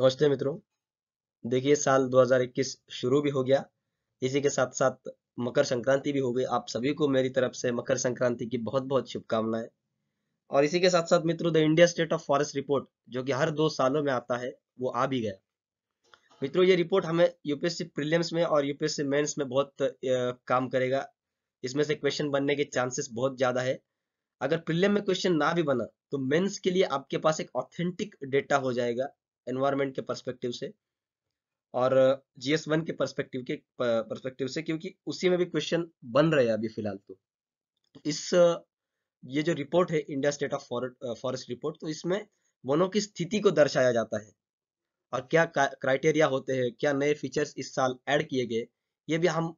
नमस्ते मित्रों देखिए साल 2021 शुरू भी हो गया इसी के साथ साथ मकर संक्रांति भी हो गई आप सभी को मेरी तरफ से मकर संक्रांति की बहुत बहुत शुभकामनाएं और इसी के साथ साथ मित्रों the India state of forest report जो कि हर दो सालों में आता है वो आ भी गया मित्रों ये रिपोर्ट हमें यूपीएससी प्रिलियम्स में और यूपीएससी मेन्स में बहुत काम करेगा इसमें से क्वेश्चन बनने के चांसेस बहुत ज्यादा है अगर प्रिलियम में क्वेश्चन ना भी बना तो मेंस के लिए आपके पास एक ऑथेंटिक डेटा हो जाएगा एनवायरमेंट के परस्पेक्टिव से और जीएस uh, वन के परस्पेक्टिव के परस्पेक्टिव uh, से क्योंकि उसी में भी क्वेश्चन बन रहे हैं अभी फिलहाल तो इस uh, ये जो रिपोर्ट है India state of forest report तो इसमें वनों की स्थिति को दर्शाया जाता है और क्या क्राइटेरिया होते हैं क्या नए फीचर्स इस साल ऐड किए गए ये भी हम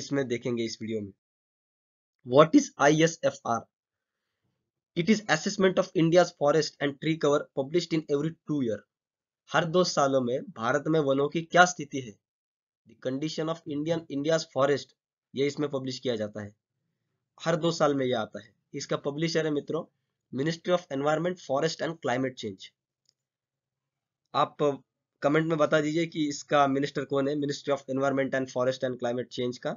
इसमें देखेंगे इस वीडियो में what is I S F R it is assessment of India forest and tree cover publish in every two year हर दो सालों में भारत में वनों की क्या स्थिति है the condition of Indian India forest ये इसमें पब्लिश किया जाता है हर दो साल में यह आता है इसका पब्लिशर है मित्रों ministry of environment forest and climate change आप कमेंट में बता दीजिए कि इसका मिनिस्टर कौन है ministry of environment and forest and climate change का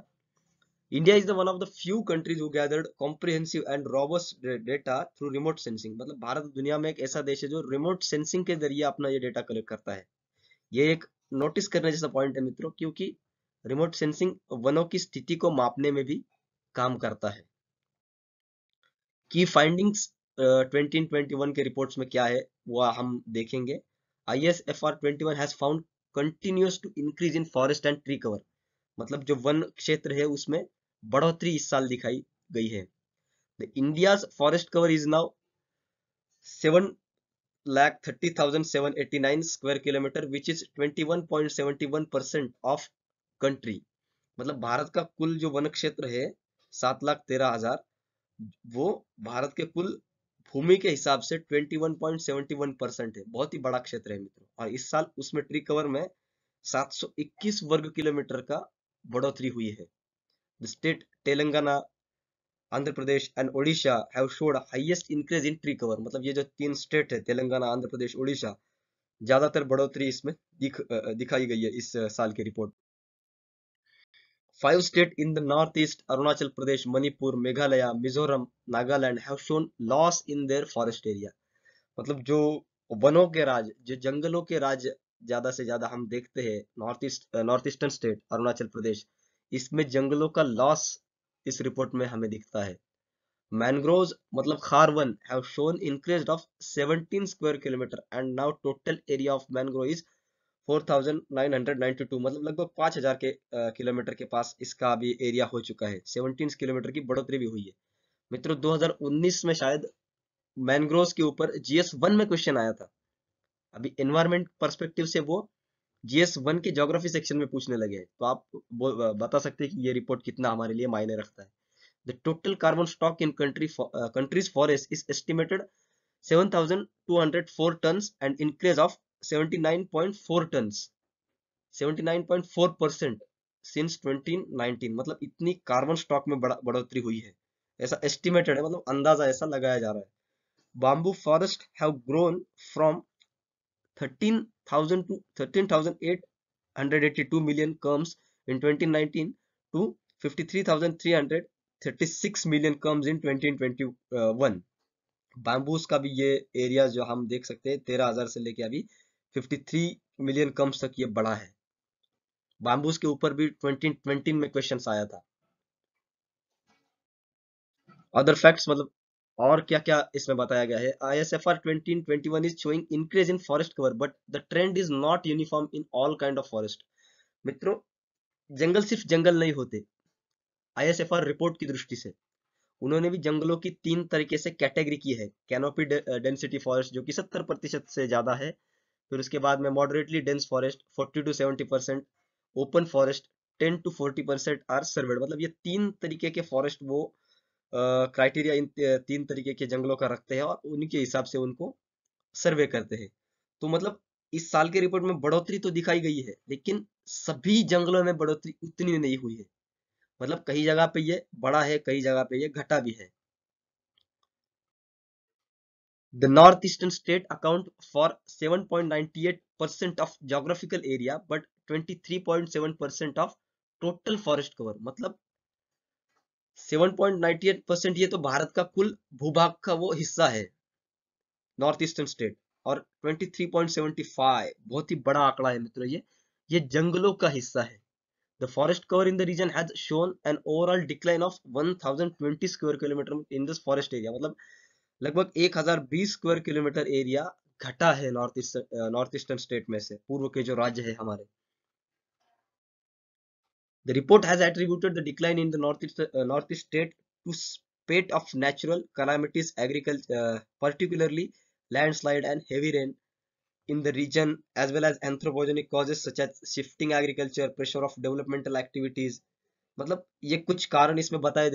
India is the one of the few countries who gathered comprehensive and robust data through remote sensing मतलब भारत दुनिया में एक ऐसा देश है जो रिमोट सेंसिंग के जरिए अपना ये डेटा कलेक्ट करता है ये एक नोटिस करने जैसा पॉइंट है मित्रों क्योंकि रिमोट सेंसिंग वनों की स्थिति को मापने में भी काम करता है की फाइंडिंग्स ट्वेंटीन ट्वेंटी वन के रिपोर्ट में क्या है वह हम देखेंगे I S F R twenty one has found continuous to increase in forest and tree cover मतलब जो वन क्षेत्र है उसमें बढ़ोतरी इस साल दिखाई गई है India forest cover is now seven lakh thirty thousand seven eighty nine square kilometre which is twenty one point seventy one percent of country मतलब भारत का कुल जो वन क्षेत्र है सात लाख तेरह हजार वो भारत के कुल भूमि के हिसाब से 21.71 परसेंट है बहुत ही बड़ा क्षेत्र है मित्रों और इस साल उसमें ट्री कवर में 721 वर्ग किलोमीटर का बढ़ोतरी हुई है The state Telangana, Andhra Pradesh and Odisha have showed highest increase in tree cover. matlab ye jo teen state hai telangana andhra pradesh odisha zyada tar badhotri isme दिख, dikhai gayi hai is saal की report Five state in the northeast, Arunachal Pradesh, Manipur, Meghalaya, Mizoram, Nagaland have shown loss in their forest area. matlab jo वनों के राज जो जंगलों के राज ज्यादा से ज्यादा हम देखते हैं north east north eastern state Arunachal Pradesh इसमें जंगलों का लॉस इस रिपोर्ट में हमें दिखता है मैनग्रोव मतलब खारवन have shown increase of 17 square kilometre and now total area of mangrove is 4992 मतलब लगभग 5000 के किलोमीटर के पास इसका अभी एरिया हो चुका है 17 किलोमीटर की बढ़ोतरी भी हुई है मित्रों 2019 में शायद मैनग्रोव के ऊपर जीएस वन में क्वेश्चन आया था अभी एनवायरमेंट परस्पेक्टिव से वो जीएस वन के जोग्राफी सेक्शन में पूछने लगे तो आप बता सकते हैं कि ये रिपोर्ट कितना हमारे लिए मायने रखता है the total carbon stock in country countries forest is estimated 7,204 tons and increase of 79.4 tons 79.4 percent since 2019 मतलब इतनी कार्बन स्टॉक में बढ़ोतरी हुई है ऐसा एस्टिमेटेड है मतलब अंदाजा ऐसा लगाया जा रहा है bamboo forest have grown from 13,000 to 13,882 million comes in 2019 to 53,336 million comes in 2021. Bamboos का भी ये एरिया जो हम देख सकते हैं 13,000 से लेके अभी 53 मिलियन कम्स तक ये बड़ा है बाम्बूस के ऊपर भी 2020 में क्वेश्चन आया था अदर फैक्ट्स मतलब और क्या क्या इसमें बताया गया है I S F R twenty twenty one is showing increase in forest cover but the trend is not uniform in all kind of forest मित्रों जंगल सिर्फ जंगल नहीं होते आर रिपोर्ट की दृष्टि से उन्होंने भी जंगलों की तीन तरीके से कैटेगरी की है कैनोपी डेंसिटी फॉरेस्ट जो कि सत्तर प्रतिशत से ज़्यादा है फिर उसके बाद में moderately dense forest forty to seventy percent open forest ten to forty percent are surveyed मतलब ये तीन तरीके के फॉरेस्ट वो क्राइटेरिया इन तीन तरीके के जंगलों का रखते हैं और उनके हिसाब से उनको सर्वे करते हैं तो मतलब इस साल के रिपोर्ट में बढ़ोतरी तो दिखाई गई है लेकिन सभी जंगलों में बढ़ोतरी उतनी नहीं हुई है मतलब कई जगह पे ये बड़ा है कई जगह पे ये घटा भी है north eastern state account for 7.98% of geographical area but 23.7% of total forest cover मतलब 7.98 परसेंट ये तो भारत का कुल भूभाग का वो हिस्सा है नॉर्थ ईस्टर्न स्टेट और 23.75 बहुत ही बड़ा आंकड़ा है मित्रों ये ये जंगलों का हिस्सा है the forest cover in the region has shown an overall decline of 1020 square kilometre in this forest area मतलब लगभग 1020 स्क्वायर किलोमीटर एरिया घटा है north east north eastern state में से पूर्व के जो राज्य है हमारे The report has attributed the decline in the northeast, uh, northeast state to spate of natural calamities, agriculture, uh, particularly landslide and heavy rain in the region, as well as anthropogenic causes such as shifting agriculture, pressure of developmental activities. मतलब ये कुछ कारण इसमें बताए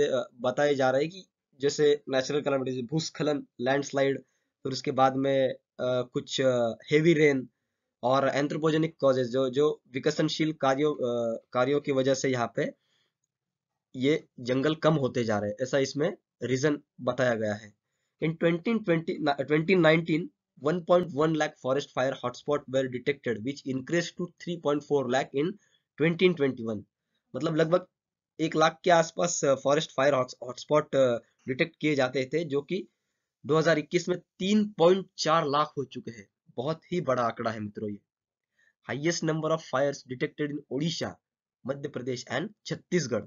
बताए जा रहे हैं कि जैसे नेचुरल कैलामिटीज भूस्खलन लैंडस्लाइड फिर उसके बाद में आ, कुछ हेवी रेन और एंथ्रोपोजेनिक कॉजेज जो जो विकसनशील कार्यों कार्यों की वजह से यहाँ पे ये जंगल कम होते जा रहे हैं ऐसा इसमें रीजन बताया गया है in twenty twenty nineteen 1.1 lakh forest fire hotspot were detected which 3.4 lakh in 2021 मतलब लगभग एक लाख के आसपास फॉरेस्ट फायर हॉटस्पॉट डिटेक्ट किए जाते थे जो कि 2021 में 3.4 लाख हो चुके हैं बहुत ही बड़ा आंकड़ा है मित्रों ये highest number of fires detected in Odisha Madhya Pradesh and Chhattisgarh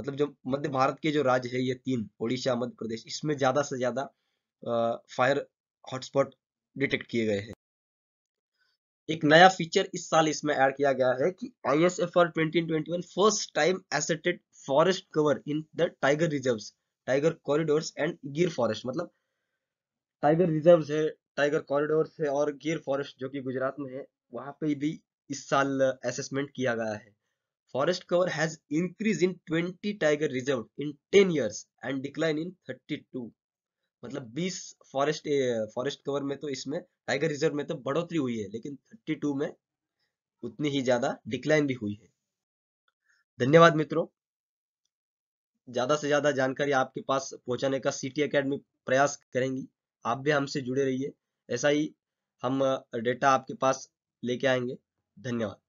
मतलब जो मध्य भारत के जो राज्य है ये तीन ओडिशा मध्य प्रदेश इसमें ज्यादा से ज्यादा फायर हॉटस्पॉट डिटेक्ट किए गए हैं एक नया फीचर इस साल इसमें ऐड किया गया है कि I S F R twenty twenty first time assessed forest cover in the tiger reserve tiger corridor and Gir forest मतलब टाइगर रिजर्व है टाइगर कॉरिडोर से और गिर फॉरेस्ट जो कि गुजरात में है वहां पे भी इस साल असेसमेंट किया गया है forest cover has increase in 20 tiger reserve in 10 years and decline in 32 मतलब 20 फॉरेस्ट फॉरेस्ट कवर में तो इसमें टाइगर रिजर्व में तो बढ़ोतरी हुई है लेकिन 32 में उतनी ही ज्यादा डिक्लाइन भी हुई है धन्यवाद मित्रों ज्यादा से ज्यादा जानकारी आपके पास पहुंचाने का सिटी अकेडमी प्रयास करेंगी आप भी हमसे जुड़े रहिए ऐसा ही हम डेटा आपके पास लेके आएंगे धन्यवाद